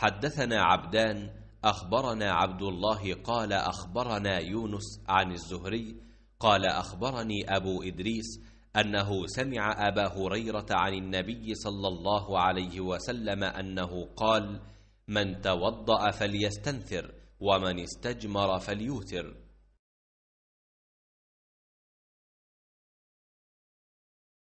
حدثنا عبدان أخبرنا عبد الله قال أخبرنا يونس عن الزهري قال أخبرني أبو إدريس أنه سمع أبا هريرة عن النبي صلى الله عليه وسلم أنه قال من توضأ فليستنثر ومن استجمر فليوتر